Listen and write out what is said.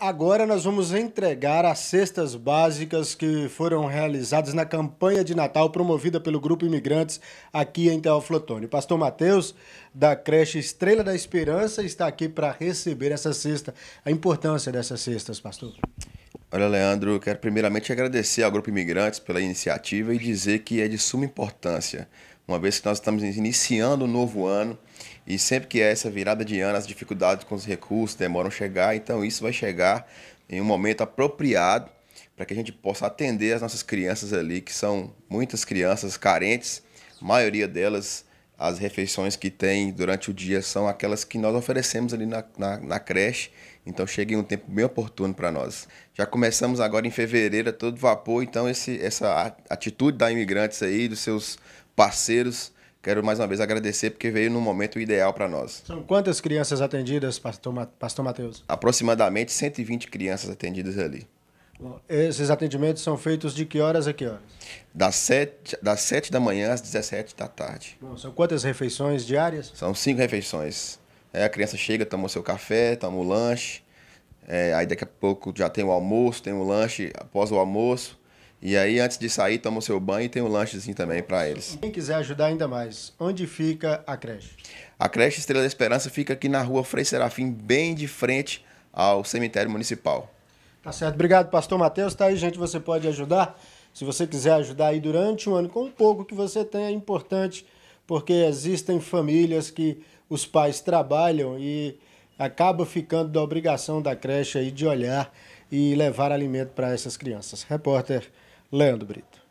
Agora nós vamos entregar as cestas básicas que foram realizadas na campanha de Natal promovida pelo Grupo Imigrantes aqui em Teoflotone. Pastor Mateus, da creche Estrela da Esperança, está aqui para receber essa cesta. A importância dessas cestas, pastor. Olha, Leandro, quero primeiramente agradecer ao Grupo Imigrantes pela iniciativa e dizer que é de suma importância uma vez que nós estamos iniciando um novo ano e sempre que é essa virada de ano, as dificuldades com os recursos demoram a chegar, então isso vai chegar em um momento apropriado para que a gente possa atender as nossas crianças ali, que são muitas crianças carentes, maioria delas as refeições que tem durante o dia são aquelas que nós oferecemos ali na, na, na creche. Então chega em um tempo bem oportuno para nós. Já começamos agora em fevereiro, é todo vapor, então esse, essa atitude da imigrantes aí, dos seus parceiros, quero mais uma vez agradecer porque veio num momento ideal para nós. São quantas crianças atendidas, pastor, pastor Matheus? Aproximadamente 120 crianças atendidas ali esses atendimentos são feitos de que horas a que horas? Das 7, das sete da manhã às 17 da tarde. Bom, são quantas refeições diárias? São cinco refeições. É, a criança chega, toma o seu café, toma o lanche. É, aí daqui a pouco já tem o almoço, tem o lanche após o almoço. E aí, antes de sair, toma o seu banho e tem um lanchezinho também para eles. Quem quiser ajudar ainda mais, onde fica a creche? A creche Estrela da Esperança fica aqui na rua Frei Serafim, bem de frente ao cemitério municipal. Tá certo. Obrigado, pastor Matheus. Tá aí, gente, você pode ajudar. Se você quiser ajudar aí durante um ano, com um pouco que você tem, é importante, porque existem famílias que os pais trabalham e acaba ficando da obrigação da creche aí de olhar e levar alimento para essas crianças. Repórter Leandro Brito.